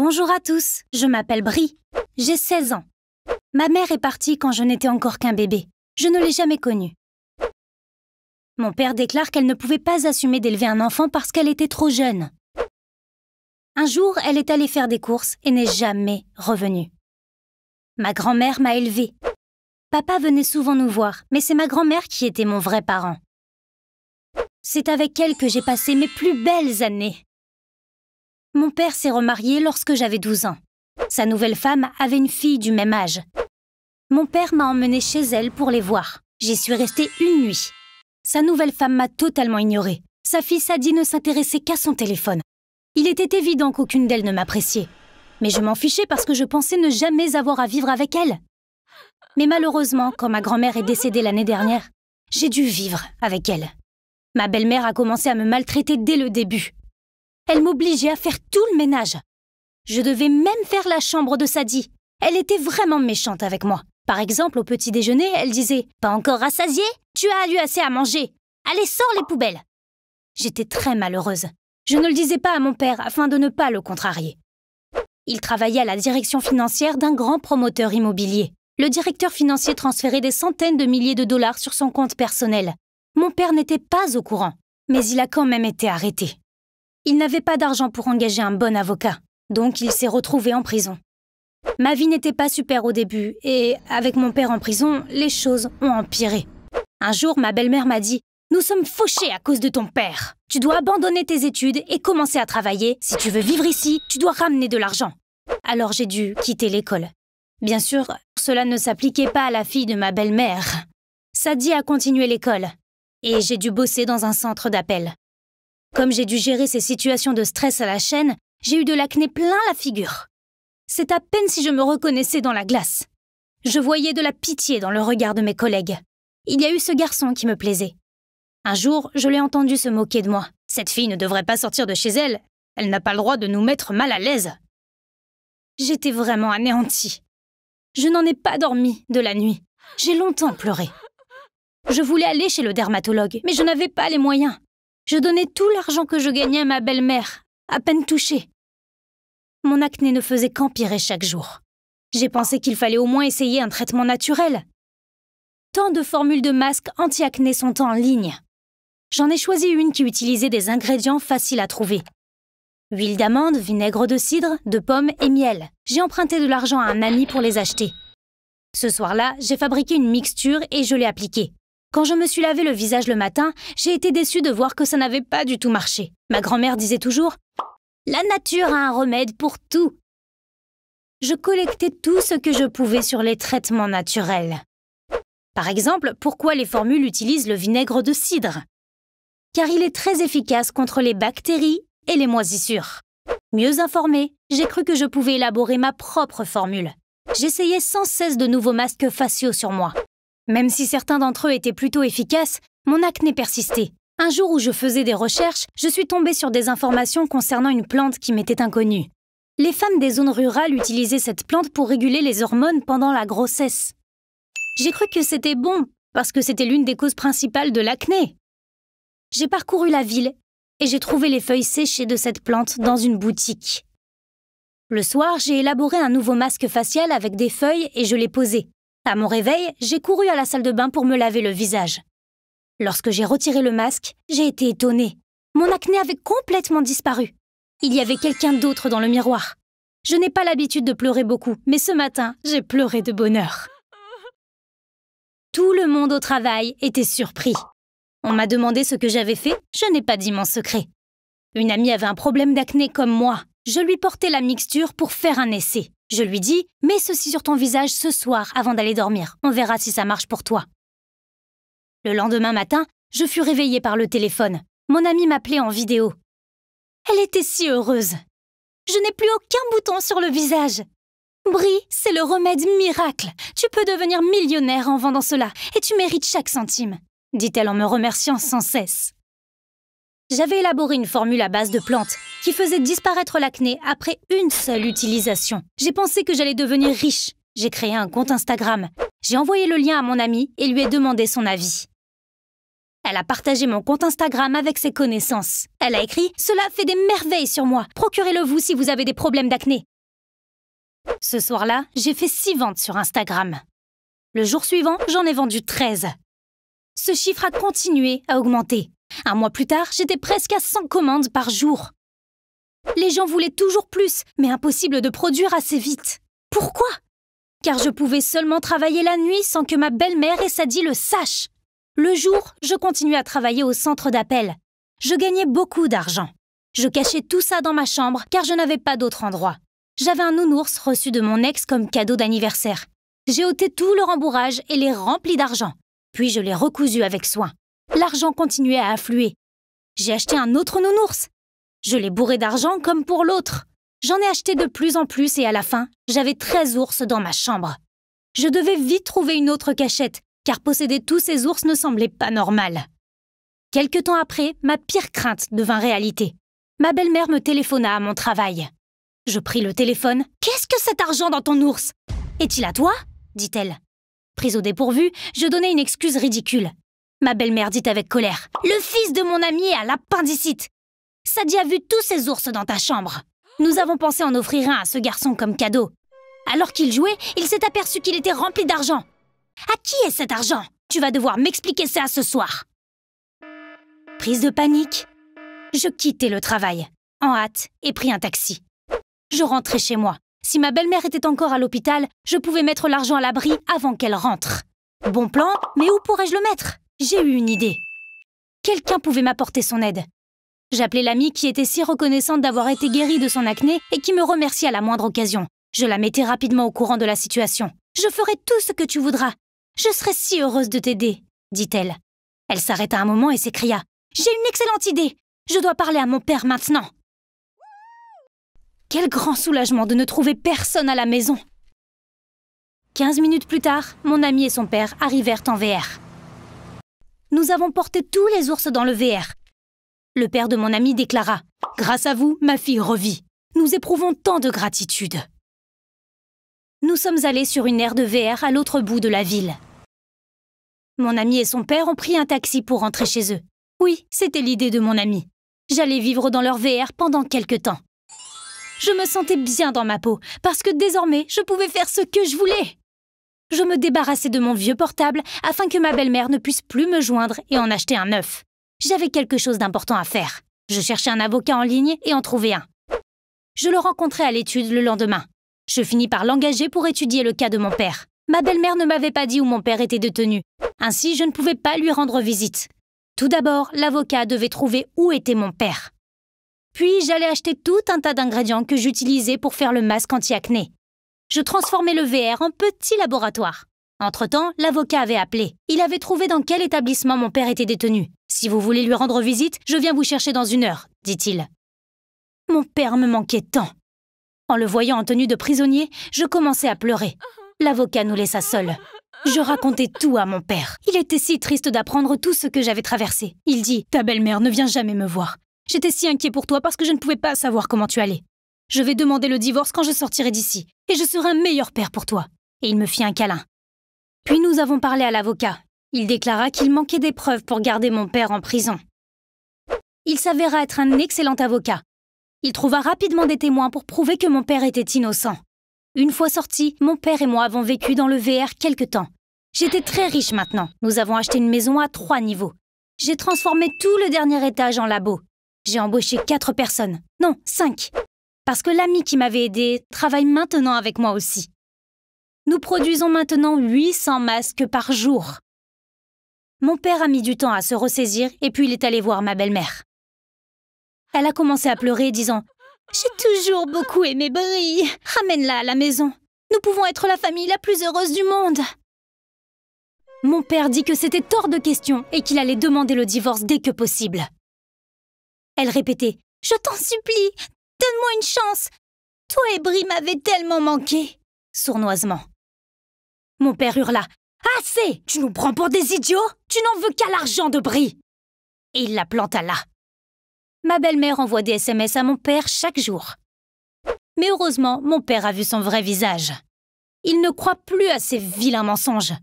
Bonjour à tous, je m'appelle Brie. J'ai 16 ans. Ma mère est partie quand je n'étais encore qu'un bébé. Je ne l'ai jamais connue. Mon père déclare qu'elle ne pouvait pas assumer d'élever un enfant parce qu'elle était trop jeune. Un jour, elle est allée faire des courses et n'est jamais revenue. Ma grand-mère m'a élevée. Papa venait souvent nous voir, mais c'est ma grand-mère qui était mon vrai parent. C'est avec elle que j'ai passé mes plus belles années. Mon père s'est remarié lorsque j'avais 12 ans. Sa nouvelle femme avait une fille du même âge. Mon père m'a emmené chez elle pour les voir. J'y suis restée une nuit. Sa nouvelle femme m'a totalement ignorée. Sa fille Sadie ne s'intéressait qu'à son téléphone. Il était évident qu'aucune d'elles ne m'appréciait. Mais je m'en fichais parce que je pensais ne jamais avoir à vivre avec elle. Mais malheureusement, quand ma grand-mère est décédée l'année dernière, j'ai dû vivre avec elle. Ma belle-mère a commencé à me maltraiter dès le début. Elle m'obligeait à faire tout le ménage. Je devais même faire la chambre de Sadie. Elle était vraiment méchante avec moi. Par exemple, au petit déjeuner, elle disait « Pas encore rassasié Tu as eu assez à manger. Allez, sors les poubelles !» J'étais très malheureuse. Je ne le disais pas à mon père afin de ne pas le contrarier. Il travaillait à la direction financière d'un grand promoteur immobilier. Le directeur financier transférait des centaines de milliers de dollars sur son compte personnel. Mon père n'était pas au courant, mais il a quand même été arrêté. Il n'avait pas d'argent pour engager un bon avocat, donc il s'est retrouvé en prison. Ma vie n'était pas super au début, et avec mon père en prison, les choses ont empiré. Un jour, ma belle-mère m'a dit Nous sommes fauchés à cause de ton père. Tu dois abandonner tes études et commencer à travailler. Si tu veux vivre ici, tu dois ramener de l'argent. Alors j'ai dû quitter l'école. Bien sûr, cela ne s'appliquait pas à la fille de ma belle-mère. Sadie a continué l'école, et j'ai dû bosser dans un centre d'appel. Comme j'ai dû gérer ces situations de stress à la chaîne, j'ai eu de l'acné plein la figure. C'est à peine si je me reconnaissais dans la glace. Je voyais de la pitié dans le regard de mes collègues. Il y a eu ce garçon qui me plaisait. Un jour, je l'ai entendu se moquer de moi. Cette fille ne devrait pas sortir de chez elle. Elle n'a pas le droit de nous mettre mal à l'aise. J'étais vraiment anéantie. Je n'en ai pas dormi de la nuit. J'ai longtemps pleuré. Je voulais aller chez le dermatologue, mais je n'avais pas les moyens. Je donnais tout l'argent que je gagnais à ma belle-mère, à peine touchée. Mon acné ne faisait qu'empirer chaque jour. J'ai pensé qu'il fallait au moins essayer un traitement naturel. Tant de formules de masques anti-acné sont en ligne. J'en ai choisi une qui utilisait des ingrédients faciles à trouver. Huile d'amande, vinaigre de cidre, de pommes et miel. J'ai emprunté de l'argent à un ami pour les acheter. Ce soir-là, j'ai fabriqué une mixture et je l'ai appliquée. Quand je me suis lavé le visage le matin, j'ai été déçue de voir que ça n'avait pas du tout marché. Ma grand-mère disait toujours ⁇ La nature a un remède pour tout !⁇ Je collectais tout ce que je pouvais sur les traitements naturels. Par exemple, pourquoi les formules utilisent le vinaigre de cidre Car il est très efficace contre les bactéries et les moisissures. Mieux informée, j'ai cru que je pouvais élaborer ma propre formule. J'essayais sans cesse de nouveaux masques faciaux sur moi. Même si certains d'entre eux étaient plutôt efficaces, mon acné persistait. Un jour où je faisais des recherches, je suis tombée sur des informations concernant une plante qui m'était inconnue. Les femmes des zones rurales utilisaient cette plante pour réguler les hormones pendant la grossesse. J'ai cru que c'était bon, parce que c'était l'une des causes principales de l'acné. J'ai parcouru la ville et j'ai trouvé les feuilles séchées de cette plante dans une boutique. Le soir, j'ai élaboré un nouveau masque facial avec des feuilles et je l'ai posé. À mon réveil, j'ai couru à la salle de bain pour me laver le visage. Lorsque j'ai retiré le masque, j'ai été étonnée. Mon acné avait complètement disparu. Il y avait quelqu'un d'autre dans le miroir. Je n'ai pas l'habitude de pleurer beaucoup, mais ce matin, j'ai pleuré de bonheur. Tout le monde au travail était surpris. On m'a demandé ce que j'avais fait, je n'ai pas dit mon secret. Une amie avait un problème d'acné comme moi. Je lui portais la mixture pour faire un essai. Je lui dis Mets ceci sur ton visage ce soir avant d'aller dormir. On verra si ça marche pour toi. Le lendemain matin, je fus réveillée par le téléphone. Mon amie m'appelait en vidéo. Elle était si heureuse. Je n'ai plus aucun bouton sur le visage. Brie, c'est le remède miracle. Tu peux devenir millionnaire en vendant cela et tu mérites chaque centime, dit-elle en me remerciant sans cesse j'avais élaboré une formule à base de plantes qui faisait disparaître l'acné après une seule utilisation. J'ai pensé que j'allais devenir riche. J'ai créé un compte Instagram. J'ai envoyé le lien à mon amie et lui ai demandé son avis. Elle a partagé mon compte Instagram avec ses connaissances. Elle a écrit ⁇ Cela fait des merveilles sur moi, procurez-le vous si vous avez des problèmes d'acné ⁇ Ce soir-là, j'ai fait 6 ventes sur Instagram. Le jour suivant, j'en ai vendu 13. Ce chiffre a continué à augmenter. Un mois plus tard, j'étais presque à 100 commandes par jour. Les gens voulaient toujours plus, mais impossible de produire assez vite. Pourquoi Car je pouvais seulement travailler la nuit sans que ma belle-mère et Sadie le sachent. Le jour, je continuais à travailler au centre d'appel. Je gagnais beaucoup d'argent. Je cachais tout ça dans ma chambre car je n'avais pas d'autre endroit. J'avais un nounours reçu de mon ex comme cadeau d'anniversaire. J'ai ôté tout le rembourrage et les rempli d'argent. Puis je l'ai recousu avec soin l'argent continuait à affluer. J'ai acheté un autre nounours. Je l'ai bourré d'argent comme pour l'autre. J'en ai acheté de plus en plus et à la fin, j'avais 13 ours dans ma chambre. Je devais vite trouver une autre cachette, car posséder tous ces ours ne semblait pas normal. Quelque temps après, ma pire crainte devint réalité. Ma belle-mère me téléphona à mon travail. Je pris le téléphone. Qu'est-ce que cet argent dans ton ours Est-il à toi dit-elle. Prise au dépourvu, je donnai une excuse ridicule. Ma belle-mère dit avec colère. Le fils de mon ami a l'appendicite. Sadie a vu tous ces ours dans ta chambre. Nous avons pensé en offrir un à ce garçon comme cadeau. Alors qu'il jouait, il s'est aperçu qu'il était rempli d'argent. À qui est cet argent Tu vas devoir m'expliquer ça ce soir. Prise de panique, je quittai le travail, en hâte, et pris un taxi. Je rentrais chez moi. Si ma belle-mère était encore à l'hôpital, je pouvais mettre l'argent à l'abri avant qu'elle rentre. Bon plan, mais où pourrais-je le mettre j'ai eu une idée. Quelqu'un pouvait m'apporter son aide. J'appelai l'amie qui était si reconnaissante d'avoir été guérie de son acné et qui me remercia à la moindre occasion. Je la mettais rapidement au courant de la situation. Je ferai tout ce que tu voudras. Je serai si heureuse de t'aider, dit-elle. Elle, Elle s'arrêta un moment et s'écria. J'ai une excellente idée. Je dois parler à mon père maintenant. Quel grand soulagement de ne trouver personne à la maison. Quinze minutes plus tard, mon ami et son père arrivèrent en VR. Nous avons porté tous les ours dans le VR. Le père de mon ami déclara Grâce à vous, ma fille revit. Nous éprouvons tant de gratitude. Nous sommes allés sur une aire de VR à l'autre bout de la ville. Mon ami et son père ont pris un taxi pour rentrer chez eux. Oui, c'était l'idée de mon ami. J'allais vivre dans leur VR pendant quelque temps. Je me sentais bien dans ma peau, parce que désormais, je pouvais faire ce que je voulais je me débarrassais de mon vieux portable afin que ma belle-mère ne puisse plus me joindre et en acheter un neuf. J'avais quelque chose d'important à faire. Je cherchais un avocat en ligne et en trouvais un. Je le rencontrai à l'étude le lendemain. Je finis par l'engager pour étudier le cas de mon père. Ma belle-mère ne m'avait pas dit où mon père était détenu. Ainsi, je ne pouvais pas lui rendre visite. Tout d'abord, l'avocat devait trouver où était mon père. Puis, j'allais acheter tout un tas d'ingrédients que j'utilisais pour faire le masque anti-acné. Je transformais le VR en petit laboratoire. Entre-temps, l'avocat avait appelé. Il avait trouvé dans quel établissement mon père était détenu. Si vous voulez lui rendre visite, je viens vous chercher dans une heure, dit-il. Mon père me manquait tant. En le voyant en tenue de prisonnier, je commençais à pleurer. L'avocat nous laissa seuls. Je racontais tout à mon père. Il était si triste d'apprendre tout ce que j'avais traversé. Il dit Ta belle-mère ne vient jamais me voir. J'étais si inquiet pour toi parce que je ne pouvais pas savoir comment tu allais. Je vais demander le divorce quand je sortirai d'ici, et je serai un meilleur père pour toi. Et il me fit un câlin. Puis nous avons parlé à l'avocat. Il déclara qu'il manquait des preuves pour garder mon père en prison. Il s'avéra être un excellent avocat. Il trouva rapidement des témoins pour prouver que mon père était innocent. Une fois sorti, mon père et moi avons vécu dans le VR quelque temps. J'étais très riche maintenant. Nous avons acheté une maison à trois niveaux. J'ai transformé tout le dernier étage en labo. J'ai embauché quatre personnes. Non, cinq parce que l'ami qui m'avait aidé travaille maintenant avec moi aussi. Nous produisons maintenant 800 masques par jour. Mon père a mis du temps à se ressaisir et puis il est allé voir ma belle-mère. Elle a commencé à pleurer disant ⁇ J'ai toujours beaucoup aimé Brie, ramène-la à la maison. Nous pouvons être la famille la plus heureuse du monde !⁇ Mon père dit que c'était hors de question et qu'il allait demander le divorce dès que possible. Elle répétait ⁇ Je t'en supplie, Donne-moi une chance Toi et Brie m'avaient tellement manqué Sournoisement. Mon père hurla. Assez Tu nous prends pour des idiots Tu n'en veux qu'à l'argent de Brie Et il la planta là. Ma belle-mère envoie des SMS à mon père chaque jour. Mais heureusement, mon père a vu son vrai visage. Il ne croit plus à ces vilains mensonges.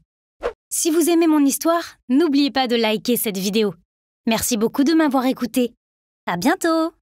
Si vous aimez mon histoire, n'oubliez pas de liker cette vidéo. Merci beaucoup de m'avoir écouté. À bientôt